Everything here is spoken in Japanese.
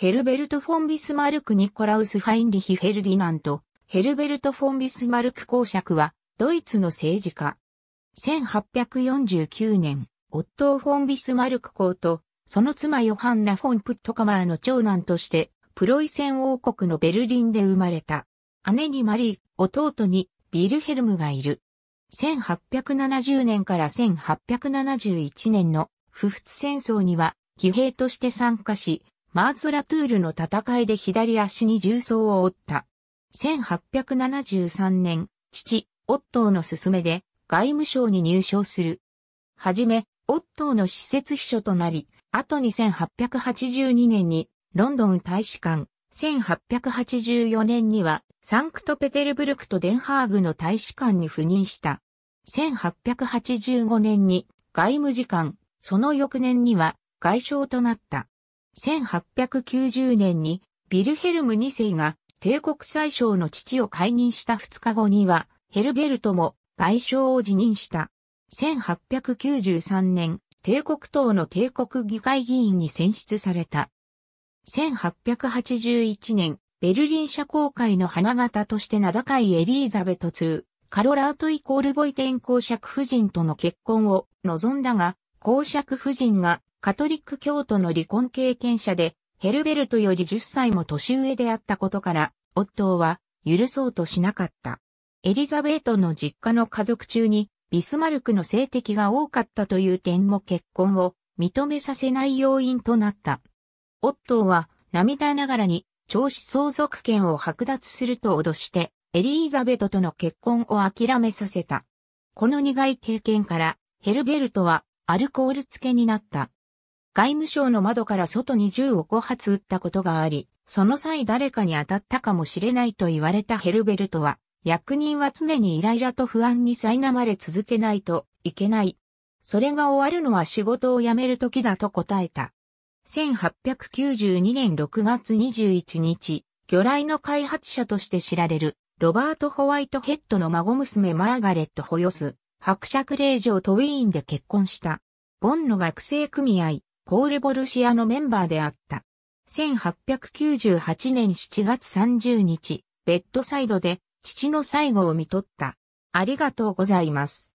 ヘルベルト・フォン・ビスマルク・ニコラウス・ファインリヒ・フェルディナント、ヘルベルト・フォン・ビスマルク公爵は、ドイツの政治家。1849年、オットー・フォン・ビスマルク公と、その妻ヨハンナ・フォン・プットカマーの長男として、プロイセン王国のベルリンで生まれた。姉にマリー、弟にビルヘルムがいる。1870年から1871年の不仏戦争には、騎兵として参加し、マーズ・ラトゥールの戦いで左足に重装を負った。1873年、父、オットーの勧めで外務省に入省する。はじめ、オットーの施設秘書となり、後に1882年にロンドン大使館、1884年にはサンクトペテルブルクとデンハーグの大使館に赴任した。1885年に外務次官、その翌年には外相となった。1890年にビルヘルム2世が帝国宰相の父を解任した2日後には、ヘルベルトも外相を辞任した。1893年、帝国党の帝国議会議員に選出された。1881年、ベルリン社交会の花形として名高いエリーザベト2、カロラートイコールボイテン公爵夫人との結婚を望んだが、公爵夫人がカトリック教徒の離婚経験者で、ヘルベルトより10歳も年上であったことから、夫は許そうとしなかった。エリザベートの実家の家族中に、ビスマルクの性敵が多かったという点も結婚を認めさせない要因となった。オットーは涙ながらに長子相続権を剥奪すると脅して、エリザベトとの結婚を諦めさせた。この苦い経験から、ヘルベルトはアルコール漬けになった。外務省の窓から外に銃を5発撃ったことがあり、その際誰かに当たったかもしれないと言われたヘルベルトは、役人は常にイライラと不安に苛まれ続けないといけない。それが終わるのは仕事を辞める時だと答えた。1892年6月21日、魚雷の開発者として知られる、ロバート・ホワイトヘッドの孫娘マーガレット・ホヨス、伯爵令嬢とウィーンで結婚した。ボンの学生組合、コールボルシアのメンバーであった。1898年7月30日、ベッドサイドで父の最後を見とった。ありがとうございます。